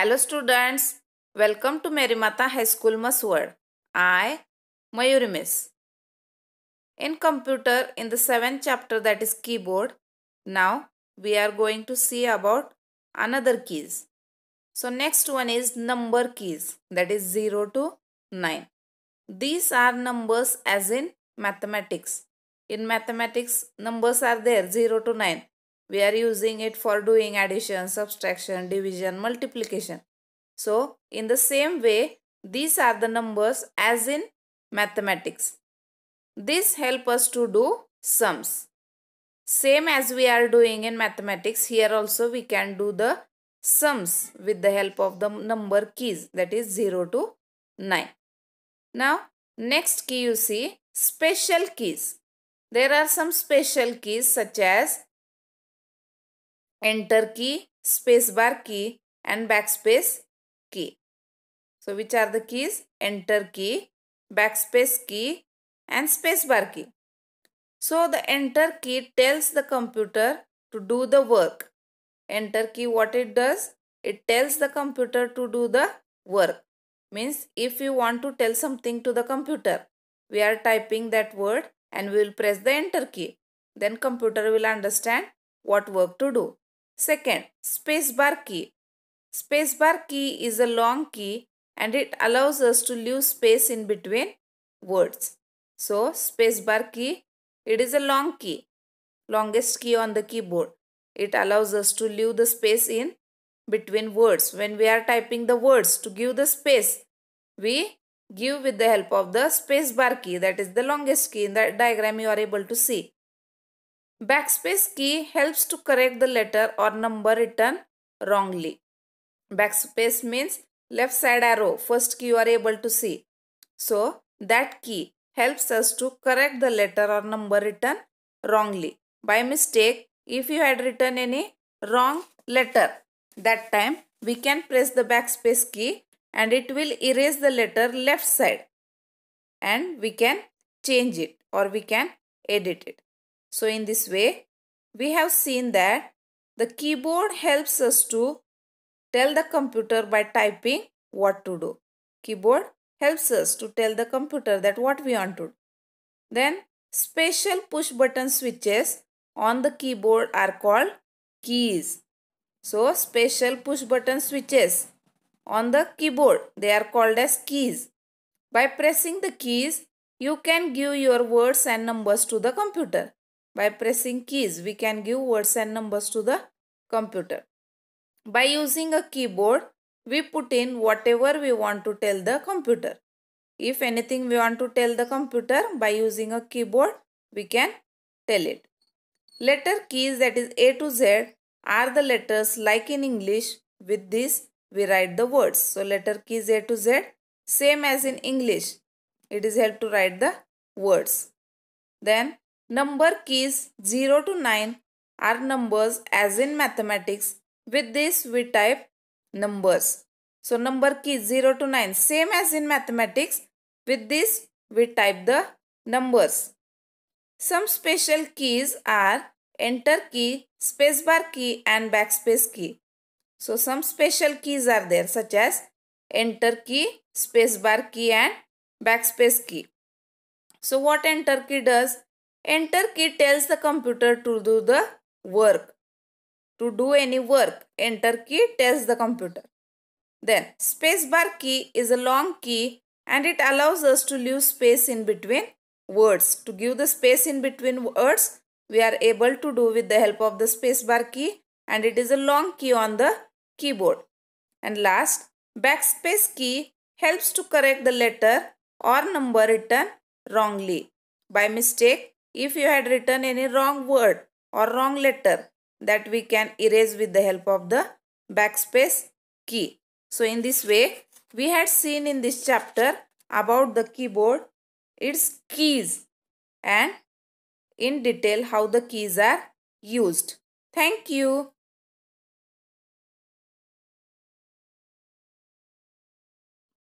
Hello students, welcome to Merimata High School Masur. I, Mayurimis. In computer, in the 7th chapter that is keyboard, now we are going to see about another keys. So next one is number keys that is 0 to 9. These are numbers as in mathematics. In mathematics, numbers are there 0 to 9. We are using it for doing addition, subtraction, division, multiplication. So, in the same way, these are the numbers as in mathematics. This help us to do sums. Same as we are doing in mathematics, here also we can do the sums with the help of the number keys that is 0 to 9. Now, next key you see special keys. There are some special keys such as enter key, space bar key and backspace key. So which are the keys? Enter key, backspace key and space bar key. So the enter key tells the computer to do the work. Enter key what it does? It tells the computer to do the work. Means if you want to tell something to the computer, we are typing that word and we will press the enter key. Then computer will understand what work to do. Second, spacebar key. Spacebar key is a long key and it allows us to leave space in between words. So, spacebar key, it is a long key, longest key on the keyboard. It allows us to leave the space in between words. When we are typing the words to give the space, we give with the help of the spacebar key that is the longest key in the diagram you are able to see. Backspace key helps to correct the letter or number written wrongly. Backspace means left side arrow, first key you are able to see. So, that key helps us to correct the letter or number written wrongly. By mistake, if you had written any wrong letter, that time we can press the backspace key and it will erase the letter left side and we can change it or we can edit it. So in this way, we have seen that the keyboard helps us to tell the computer by typing what to do. Keyboard helps us to tell the computer that what we want to do. Then special push button switches on the keyboard are called keys. So special push button switches on the keyboard they are called as keys. By pressing the keys you can give your words and numbers to the computer. By pressing keys, we can give words and numbers to the computer. By using a keyboard, we put in whatever we want to tell the computer. If anything we want to tell the computer by using a keyboard, we can tell it. Letter keys that is A to Z are the letters like in English. With this, we write the words. So, letter keys A to Z, same as in English. It is help to write the words. Then, Number keys 0 to 9 are numbers as in mathematics. With this we type numbers. So number keys 0 to 9 same as in mathematics. With this we type the numbers. Some special keys are enter key, spacebar key and backspace key. So some special keys are there such as enter key, spacebar key and backspace key. So what enter key does? Enter key tells the computer to do the work. To do any work, enter key tells the computer. Then spacebar key is a long key and it allows us to leave space in between words. To give the space in between words, we are able to do with the help of the spacebar key and it is a long key on the keyboard. And last, backspace key helps to correct the letter or number written wrongly by mistake if you had written any wrong word or wrong letter that we can erase with the help of the backspace key. So in this way, we had seen in this chapter about the keyboard, its keys and in detail how the keys are used. Thank you.